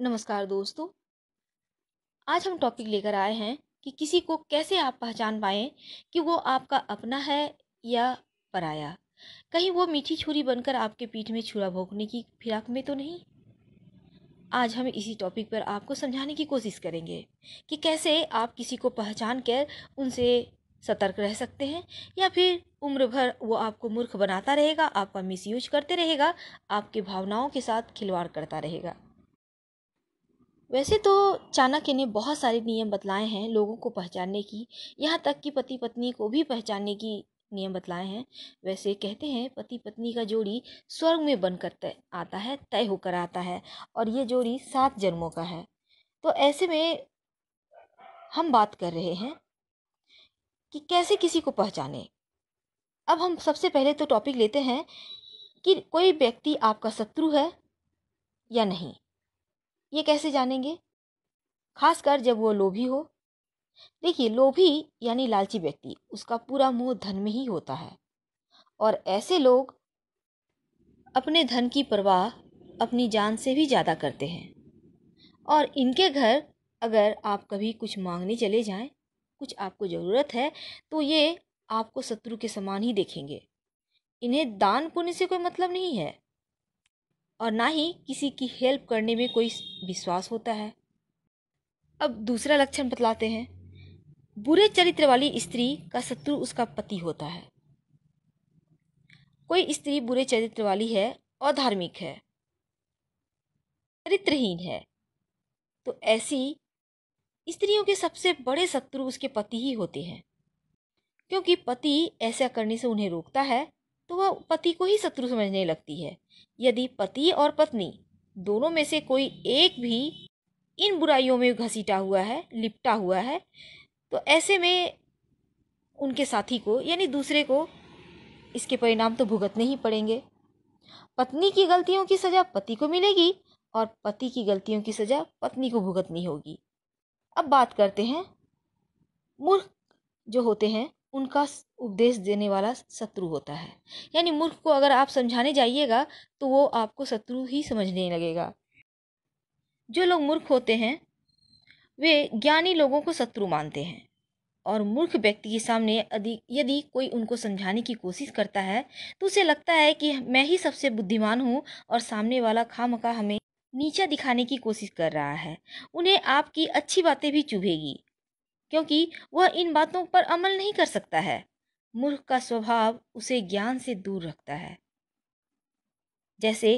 नमस्कार दोस्तों आज हम टॉपिक लेकर आए हैं कि किसी को कैसे आप पहचान पाएँ कि वो आपका अपना है या पराया कहीं वो मीठी छुरी बनकर आपके पीठ में छुरा भोंकने की फिराक में तो नहीं आज हम इसी टॉपिक पर आपको समझाने की कोशिश करेंगे कि कैसे आप किसी को पहचान कर उनसे सतर्क रह सकते हैं या फिर उम्र भर वो आपको मूर्ख बनाता रहेगा आपका मिसयूज करते रहेगा आपके भावनाओं के साथ खिलवाड़ करता रहेगा वैसे तो चाणक्य ने बहुत सारे नियम बतलाए हैं लोगों को पहचानने की यहाँ तक कि पति पत्नी को भी पहचानने की नियम बतलाए हैं वैसे कहते हैं पति पत्नी का जोड़ी स्वर्ग में बनकर तय आता है तय होकर आता है और ये जोड़ी सात जन्मों का है तो ऐसे में हम बात कर रहे हैं कि कैसे किसी को पहचाने अब हम सबसे पहले तो टॉपिक लेते हैं कि कोई व्यक्ति आपका शत्रु है या नहीं ये कैसे जानेंगे खासकर जब वो लोभी हो देखिए लोभी यानी लालची व्यक्ति उसका पूरा मोह धन में ही होता है और ऐसे लोग अपने धन की परवाह अपनी जान से भी ज़्यादा करते हैं और इनके घर अगर आप कभी कुछ मांगने चले जाएं कुछ आपको ज़रूरत है तो ये आपको शत्रु के समान ही देखेंगे इन्हें दान पुण्य से कोई मतलब नहीं है और ना ही किसी की हेल्प करने में कोई विश्वास होता है अब दूसरा लक्षण बतलाते हैं बुरे चरित्र वाली स्त्री का शत्रु उसका पति होता है कोई स्त्री बुरे चरित्र वाली है और धार्मिक है चरित्रहीन है तो ऐसी स्त्रियों के सबसे बड़े शत्रु उसके पति ही होते हैं क्योंकि पति ऐसा करने से उन्हें रोकता है तो वह पति को ही शत्रु समझने लगती है यदि पति और पत्नी दोनों में से कोई एक भी इन बुराइयों में घसीटा हुआ है लिपटा हुआ है तो ऐसे में उनके साथी को यानी दूसरे को इसके परिणाम तो भुगतने ही पड़ेंगे पत्नी की गलतियों की सज़ा पति को मिलेगी और पति की गलतियों की सज़ा पत्नी को भुगतनी होगी अब बात करते हैं मूर्ख जो होते हैं उनका उपदेश देने वाला शत्रु होता है यानी मूर्ख को अगर आप समझाने जाइएगा तो वो आपको शत्रु ही समझने लगेगा जो लोग मूर्ख होते हैं वे ज्ञानी लोगों को शत्रु मानते हैं और मूर्ख व्यक्ति के सामने यदि यदि कोई उनको समझाने की कोशिश करता है तो उसे लगता है कि मैं ही सबसे बुद्धिमान हूँ और सामने वाला खाम हमें नीचा दिखाने की कोशिश कर रहा है उन्हें आपकी अच्छी बातें भी चुभेगी क्योंकि वह इन बातों पर अमल नहीं कर सकता है मूर्ख का स्वभाव उसे ज्ञान से दूर रखता है जैसे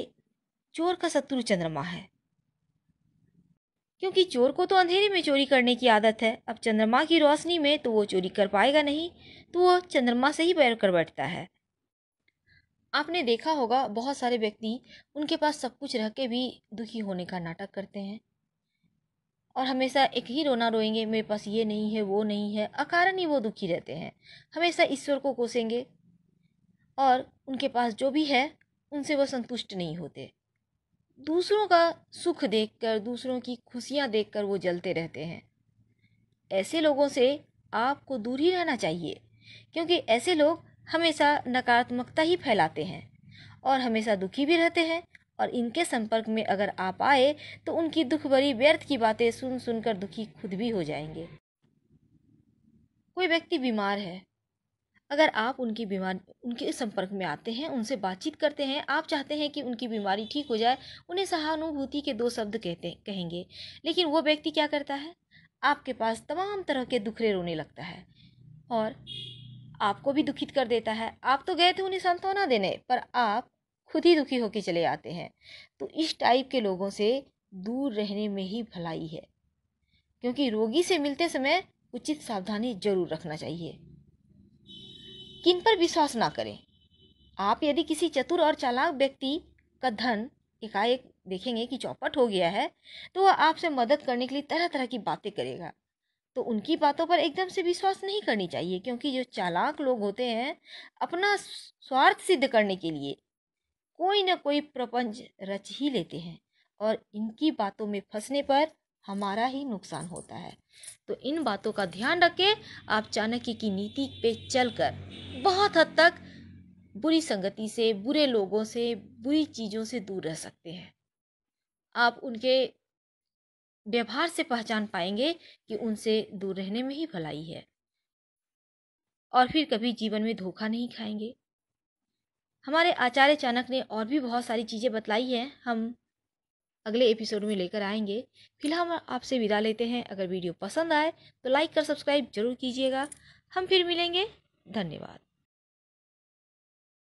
चोर का शत्रु चंद्रमा है क्योंकि चोर को तो अंधेरे में चोरी करने की आदत है अब चंद्रमा की रोशनी में तो वो चोरी कर पाएगा नहीं तो वो चंद्रमा से ही बैर कर बैठता है आपने देखा होगा बहुत सारे व्यक्ति उनके पास सब कुछ रह के भी दुखी होने का नाटक करते हैं और हमेशा एक ही रोना रोएंगे मेरे पास ये नहीं है वो नहीं है अकारण ही वो दुखी रहते हैं हमेशा ईश्वर को कोसेंगे और उनके पास जो भी है उनसे वो संतुष्ट नहीं होते दूसरों का सुख देखकर दूसरों की खुशियाँ देखकर वो जलते रहते हैं ऐसे लोगों से आपको दूर ही रहना चाहिए क्योंकि ऐसे लोग हमेशा नकारात्मकता ही फैलाते हैं और हमेशा दुखी भी रहते हैं और इनके संपर्क में अगर आप आए तो उनकी दुख भरी व्यर्थ की बातें सुन सुनकर दुखी खुद भी हो जाएंगे कोई व्यक्ति बीमार है अगर आप उनकी बीमार उनके संपर्क में आते हैं उनसे बातचीत करते हैं आप चाहते हैं कि उनकी बीमारी ठीक हो जाए उन्हें सहानुभूति के दो शब्द कहते कहेंगे लेकिन वो व्यक्ति क्या करता है आपके पास तमाम तरह के दुखरे रोने लगता है और आपको भी दुखित कर देता है आप तो गए थे उन्हें सांत्वना देने पर आप खुद ही दुखी होके चले आते हैं तो इस टाइप के लोगों से दूर रहने में ही भलाई है क्योंकि रोगी से मिलते समय उचित सावधानी जरूर रखना चाहिए किन पर विश्वास ना करें आप यदि किसी चतुर और चालाक व्यक्ति का धन एकाएक देखेंगे कि चौपट हो गया है तो वह आपसे मदद करने के लिए तरह तरह की बातें करेगा तो उनकी बातों पर एकदम से विश्वास नहीं करनी चाहिए क्योंकि जो चालाक लोग होते हैं अपना स्वार्थ सिद्ध करने के लिए कोई न कोई प्रपंच रच ही लेते हैं और इनकी बातों में फंसने पर हमारा ही नुकसान होता है तो इन बातों का ध्यान रखें आप चाणक्य की नीति पे चलकर बहुत हद तक बुरी संगति से बुरे लोगों से बुरी चीज़ों से दूर रह सकते हैं आप उनके व्यवहार से पहचान पाएंगे कि उनसे दूर रहने में ही भलाई है और फिर कभी जीवन में धोखा नहीं खाएंगे हमारे आचार्य चाणक्य ने और भी बहुत सारी चीज़ें बतलाई हैं हम अगले एपिसोड में लेकर आएंगे फिलहाल हम आपसे विदा लेते हैं अगर वीडियो पसंद आए तो लाइक कर सब्सक्राइब जरूर कीजिएगा हम फिर मिलेंगे धन्यवाद